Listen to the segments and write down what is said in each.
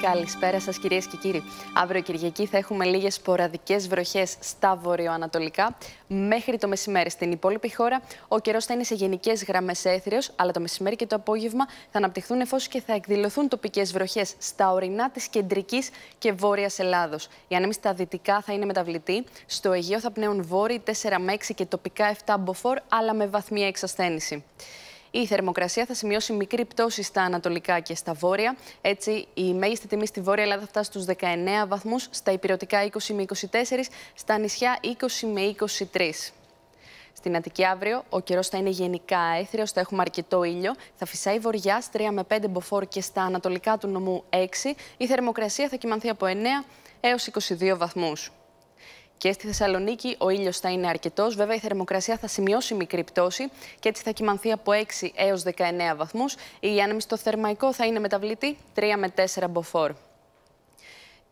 Καλησπέρα σας, κυρίες και κύριοι. Αύριο Κυριακή θα έχουμε λίγες σποραδικές βροχές στα βορειοανατολικά. Μέχρι το μεσημέρι στην υπόλοιπη χώρα ο καιρός θα είναι σε γενικές γραμμές έθριος, αλλά το μεσημέρι και το απόγευμα θα αναπτυχθούν εφόσον και θα εκδηλωθούν τοπικές βροχές στα ορεινά της κεντρικής και βόρειας Ελλάδος. Η ανέμη στα δυτικά θα είναι μεταβλητή. Στο Αιγαίο θα πνέουν βόρειοι 4 με 6 και τοπικά 7 μποφόρ, αλλά με βαθμία εξασθένηση. Η θερμοκρασία θα σημειώσει μικρή πτώση στα ανατολικά και στα βόρεια. Έτσι, η μέγιστη τιμή στη Βόρεια Ελλάδα θα φτάσει στους 19 βαθμούς στα υπηρετικά 20 με 24, στα νησιά 20 με 23. Στην Αττική αύριο ο καιρός θα είναι γενικά αέθριο, θα έχουμε αρκετό ήλιο. Θα φυσάει βορειά 3 με 5 μποφόρ και στα ανατολικά του νομού 6. Η θερμοκρασία θα κοιμανθεί από 9 έω 22 βαθμούς. Και στη Θεσσαλονίκη ο ήλιος θα είναι αρκετός. Βέβαια, η θερμοκρασία θα σημειώσει μικρή πτώση και έτσι θα κοιμανθεί από 6 έω 19 βαθμούς. Η άνεμη στο θερμαϊκό θα είναι μεταβλητή 3 με 4 μποφόρ.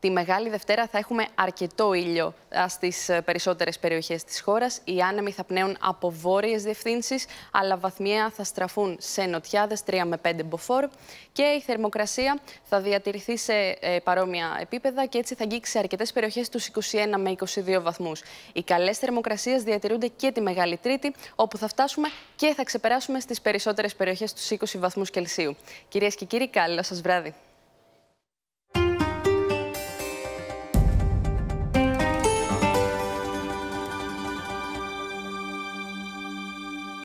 Τη Μεγάλη Δευτέρα θα έχουμε αρκετό ήλιο στις ε, περισσότερες περιοχές της χώρας. Οι άνεμοι θα πνέουν από βόρειες διευθύνσεις, αλλά βαθμιαία θα στραφούν σε νοτιάδες 3 με 5 μποφόρ. Και η θερμοκρασία θα διατηρηθεί σε ε, παρόμοια επίπεδα και έτσι θα αγγίξει σε αρκετές περιοχές τους 21 με 22 βαθμούς. Οι καλές θερμοκρασίες διατηρούνται και τη Μεγάλη Τρίτη, όπου θα φτάσουμε και θα ξεπεράσουμε στις περισσότερες περιοχές τους 20 βαθμούς Κελσίου. Κυρίες και κύριοι, καλό σας βράδυ.